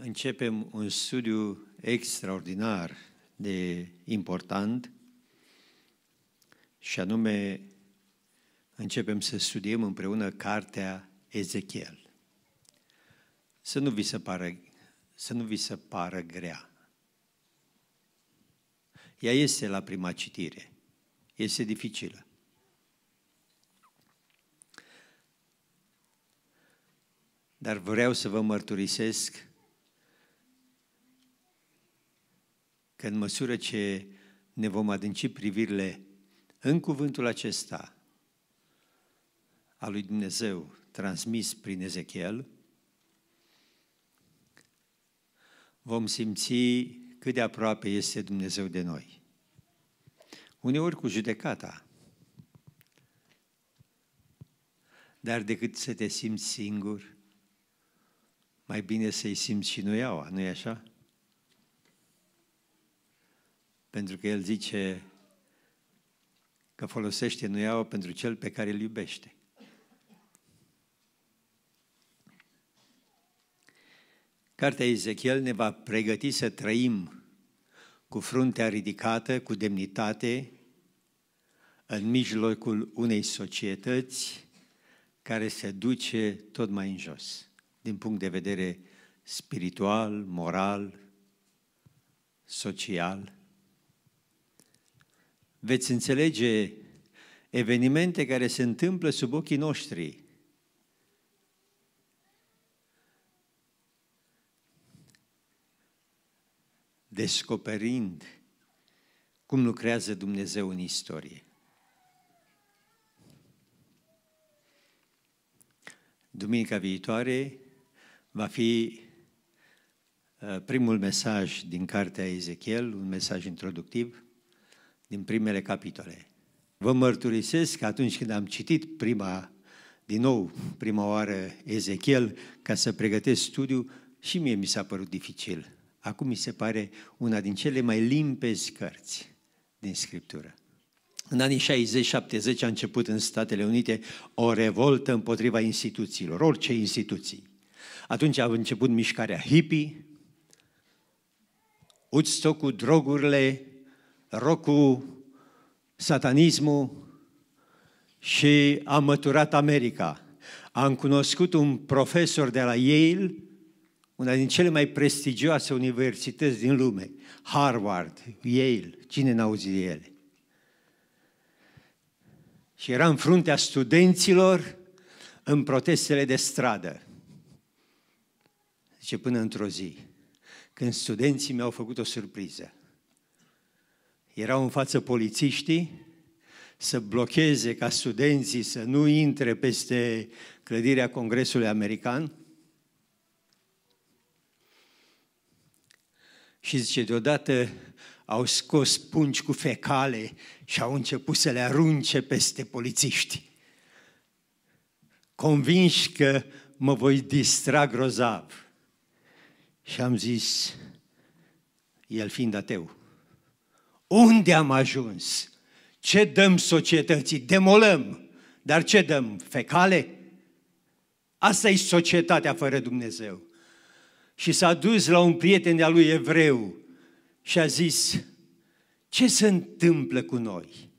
Începem un studiu extraordinar de important și anume începem să studiem împreună cartea Ezechiel. Să nu vi se pară, să nu vi se pară grea. Ea este la prima citire. Este dificilă. Dar vreau să vă mărturisesc că în măsură ce ne vom adânci privirile în cuvântul acesta al lui Dumnezeu transmis prin Ezechiel, vom simți cât de aproape este Dumnezeu de noi. Uneori cu judecata, dar decât să te simți singur, mai bine să-i simți și nuiaua, nu-i așa? Pentru că el zice că folosește nuiaua pentru cel pe care îl iubește. Cartea Ezechiel ne va pregăti să trăim cu fruntea ridicată, cu demnitate, în mijlocul unei societăți care se duce tot mai în jos, din punct de vedere spiritual, moral, social veți înțelege evenimente care se întâmplă sub ochii noștri. Descoperind cum lucrează Dumnezeu în istorie. Duminica viitoare va fi uh, primul mesaj din cartea Ezechiel, un mesaj introductiv din primele capitole. Vă mărturisesc că atunci când am citit prima, din nou, prima oară Ezechiel, ca să pregătesc studiu, și mie mi s-a părut dificil. Acum mi se pare una din cele mai limpezi cărți din Scriptură. În anii 60-70 a început în Statele Unite o revoltă împotriva instituțiilor, orice instituții. Atunci a început mișcarea hippie, Woodstock-ul, drogurile, rocul, satanismul și am măturat America. Am cunoscut un profesor de la Yale, una din cele mai prestigioase universități din lume, Harvard, Yale, cine n-a auzit de ele? Și era în fruntea studenților în protestele de stradă. Zice, până într-o zi, când studenții mi-au făcut o surpriză erau în față polițiștii să blocheze ca studenții să nu intre peste clădirea Congresului American. Și zice, deodată au scos pungi cu fecale și au început să le arunce peste polițiști. Convinși că mă voi distra grozav. Și am zis, el fiind ateu, unde am ajuns? Ce dăm societății? Demolăm. Dar ce dăm? Fecale? Asta e societatea fără Dumnezeu. Și s-a dus la un prieten de-a lui evreu și a zis, ce se întâmplă cu noi?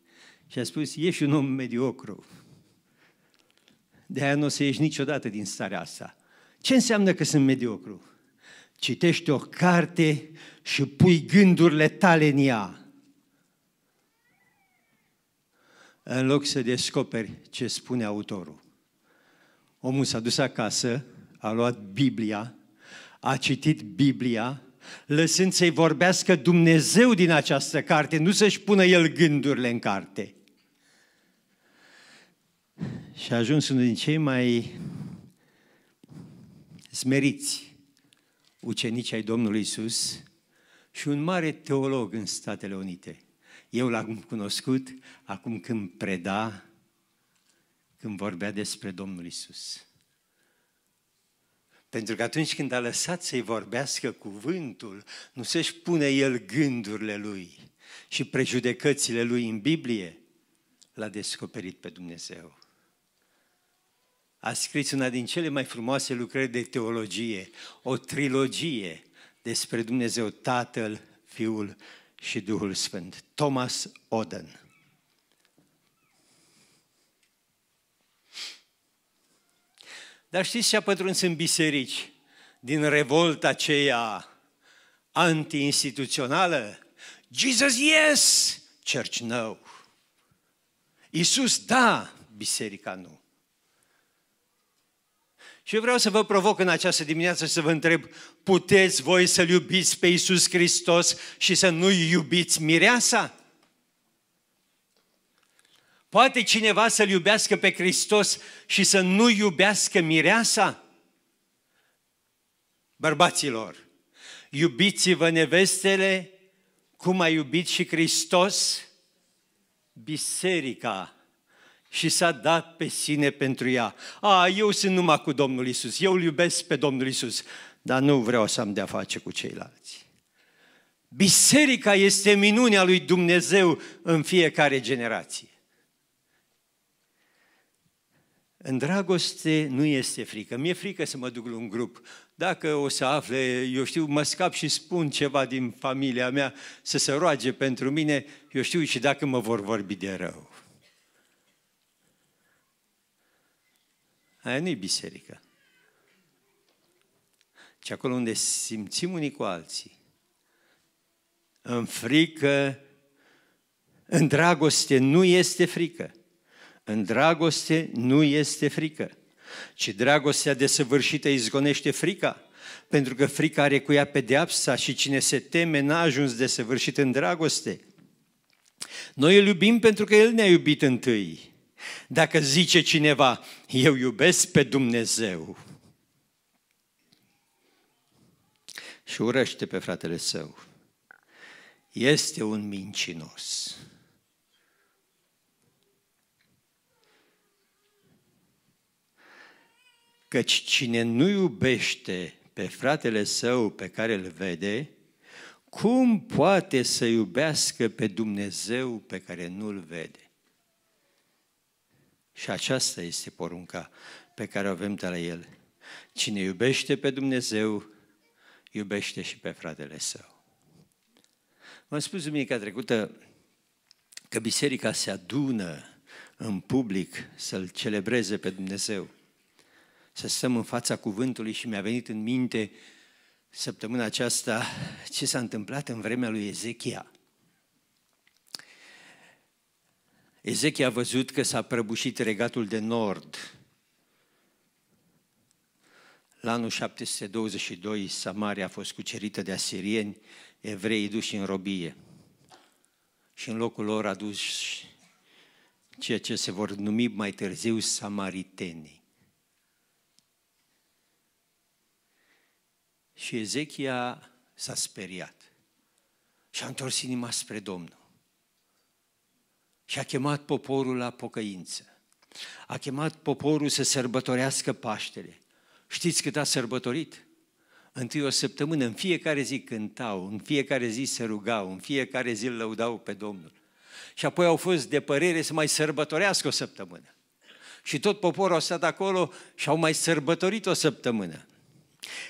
Și a spus, ești un om mediocru. De aia nu o să ieși niciodată din starea asta. Ce înseamnă că sunt mediocru? Citești o carte și pui gândurile tale în ea. în loc să descoperi ce spune autorul. Omul s-a dus acasă, a luat Biblia, a citit Biblia, lăsând să-i vorbească Dumnezeu din această carte, nu să-și pună el gândurile în carte. Și a ajuns unul din cei mai smeriți ucenici ai Domnului Isus și un mare teolog în Statele Unite – eu l-am cunoscut acum când preda, când vorbea despre Domnul Isus. Pentru că atunci când a lăsat să-i vorbească cuvântul, nu se-și pune el gândurile lui și prejudecățile lui în Biblie, l-a descoperit pe Dumnezeu. A scris una din cele mai frumoase lucrări de teologie, o trilogie despre Dumnezeu Tatăl, Fiul și Duhul Sfânt. Thomas Oden. Dar știți ce a pătruns în biserici din revolta aceea anti-instituțională? Jesus, yes! Church, no! Iisus, da! Biserica, nu! Și eu vreau să vă provoc în această dimineață să vă întreb, puteți voi să-L iubiți pe Iisus Hristos și să nu-i iubiți mireasa? Poate cineva să-L iubească pe Hristos și să nu iubească mireasa? Bărbaților, iubiți-vă nevestele cum a iubit și Hristos biserica și s-a dat pe sine pentru ea. A, eu sunt numai cu Domnul Isus, eu îl iubesc pe Domnul Isus, dar nu vreau să am de-a face cu ceilalți. Biserica este minunea lui Dumnezeu în fiecare generație. În dragoste nu este frică. Mi-e frică să mă duc la un grup. Dacă o să afle, eu știu, mă scap și spun ceva din familia mea să se roage pentru mine, eu știu și dacă mă vor vorbi de rău. Aia nu-i biserică. Ci acolo unde simțim unii cu alții, în frică, în dragoste nu este frică. În dragoste nu este frică, ci dragostea desăvârșită izgonește frica, pentru că frica are cu ea pedeapsa și cine se teme n-a ajuns desăvârșit în dragoste. Noi îl iubim pentru că El ne-a iubit întâi. Dacă zice cineva, eu iubesc pe Dumnezeu și urăște pe fratele său, este un mincinos. Căci cine nu iubește pe fratele său pe care îl vede, cum poate să iubească pe Dumnezeu pe care nu-l vede? Și aceasta este porunca pe care o avem de la El. Cine iubește pe Dumnezeu, iubește și pe fratele său. V-am spus duminica trecută că biserica se adună în public să-L celebreze pe Dumnezeu. Să stăm în fața cuvântului și mi-a venit în minte săptămâna aceasta ce s-a întâmplat în vremea lui Ezechia. Ezechia a văzut că s-a prăbușit regatul de nord. La anul 722, Samaria a fost cucerită de asirieni, evrei duși în robie. Și în locul lor a dus ceea ce se vor numi mai târziu samaritenii. Și Ezechia s-a speriat și a întors inima spre Domnul și a chemat poporul la pocăință. A chemat poporul să sărbătorească Paștele. Știți cât a sărbătorit? Întâi o săptămână, în fiecare zi cântau, în fiecare zi se rugau, în fiecare zi lăudau pe Domnul. Și apoi au fost de părere să mai sărbătorească o săptămână. Și tot poporul a stat acolo și au mai sărbătorit o săptămână.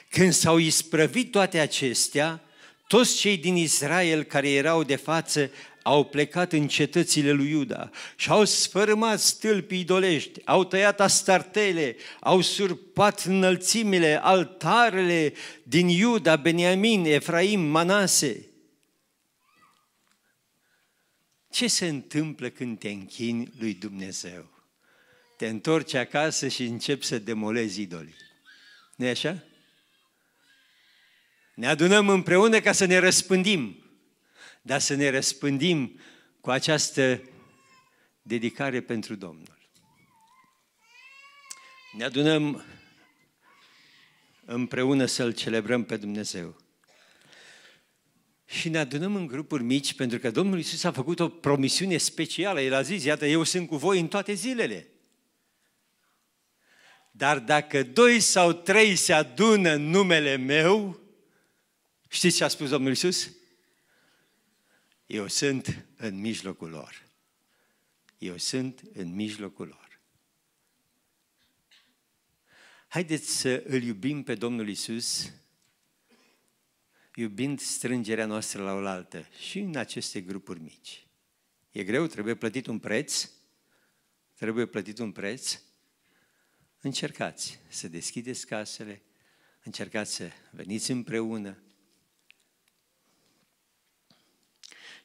Când s-au isprăvit toate acestea, toți cei din Israel care erau de față au plecat în cetățile lui Iuda și au sfărâmat stâlpii idolești, au tăiat astartele, au surpat înălțimile, altarele din Iuda, Beniamin, Efraim, Manase. Ce se întâmplă când te închini lui Dumnezeu? Te întorci acasă și începi să demolezi idolii. nu așa? Ne adunăm împreună ca să ne răspândim dar să ne răspândim cu această dedicare pentru Domnul. Ne adunăm împreună să-L celebrăm pe Dumnezeu. Și ne adunăm în grupuri mici, pentru că Domnul Isus a făcut o promisiune specială. El a zis, iată, eu sunt cu voi în toate zilele. Dar dacă doi sau trei se adună în numele meu, știți ce a spus Domnul Isus? Eu sunt în mijlocul lor. Eu sunt în mijlocul lor. Haideți să îl iubim pe Domnul Isus, iubind strângerea noastră la oaltă și în aceste grupuri mici. E greu, trebuie plătit un preț, trebuie plătit un preț. Încercați să deschideți casele, încercați să veniți împreună,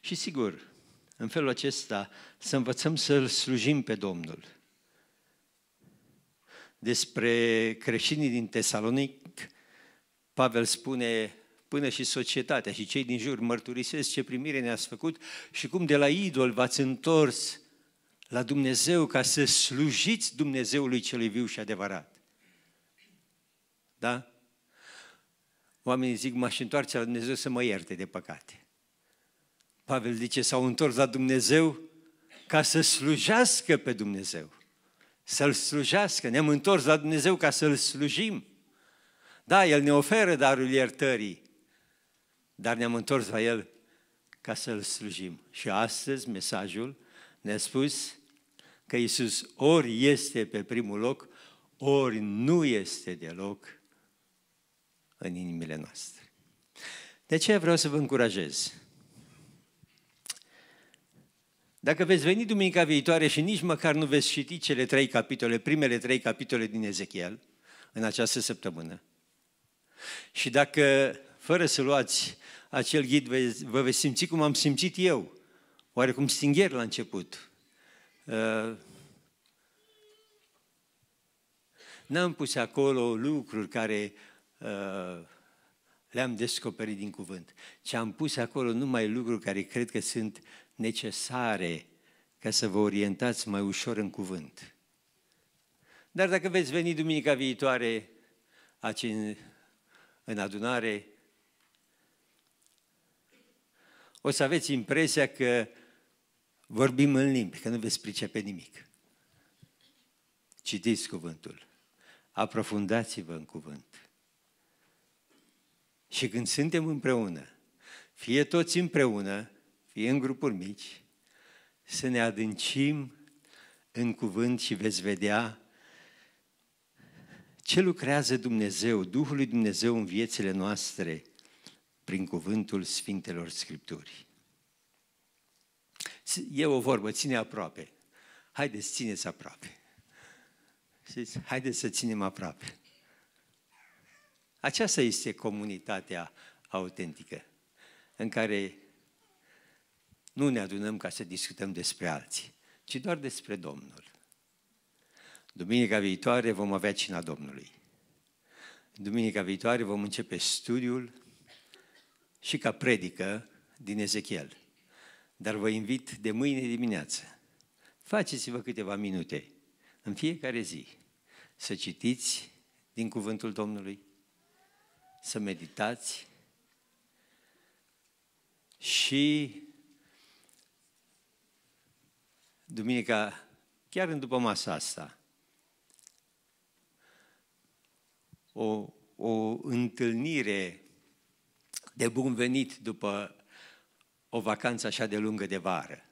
Și sigur, în felul acesta să învățăm să-L slujim pe Domnul. Despre creștinii din Tesalonic, Pavel spune, până și societatea și cei din jur mărturisesc ce primire ne-ați făcut și cum de la idol v-ați întors la Dumnezeu ca să slujiți Dumnezeului celui viu și adevărat. Da? Oamenii zic, m-aș întoarce la Dumnezeu să mă ierte de păcate. Pavel zice, s-au întors la Dumnezeu ca să slujească pe Dumnezeu. Să-L slujească. Ne-am întors la Dumnezeu ca să-L slujim. Da, El ne oferă darul iertării, dar ne-am întors la El ca să-L slujim. Și astăzi mesajul ne-a spus că Iisus ori este pe primul loc, ori nu este deloc în inimile noastre. De ce vreau să vă încurajez? Dacă veți veni duminica viitoare și nici măcar nu veți citi cele trei capitole, primele trei capitole din Ezechiel, în această săptămână, și dacă, fără să luați acel ghid, vă veți simți cum am simțit eu, oarecum stingher la început. Uh, n-am pus acolo lucruri care uh, le-am descoperit din cuvânt, ci am pus acolo numai lucruri care cred că sunt necesare ca să vă orientați mai ușor în cuvânt. Dar dacă veți veni duminica viitoare aici în, în adunare, o să aveți impresia că vorbim în limbi, că nu veți pricepe nimic. Citiți cuvântul, aprofundați-vă în cuvânt. Și când suntem împreună, fie toți împreună, fie în grupuri mici, să ne adâncim în cuvânt și veți vedea ce lucrează Dumnezeu, Duhul lui Dumnezeu în viețile noastre prin cuvântul Sfintelor Scripturii. E o vorbă, ține aproape. Haideți, țineți aproape. Știți? Haideți să ținem aproape. Aceasta este comunitatea autentică, în care nu ne adunăm ca să discutăm despre alții, ci doar despre Domnul. Duminica viitoare vom avea cina Domnului. Duminica viitoare vom începe studiul și ca predică din Ezechiel. Dar vă invit de mâine dimineață. Faceți-vă câteva minute în fiecare zi să citiți din cuvântul Domnului, să meditați și duminica, chiar în după masa asta, o, o întâlnire de bun venit după o vacanță așa de lungă de vară.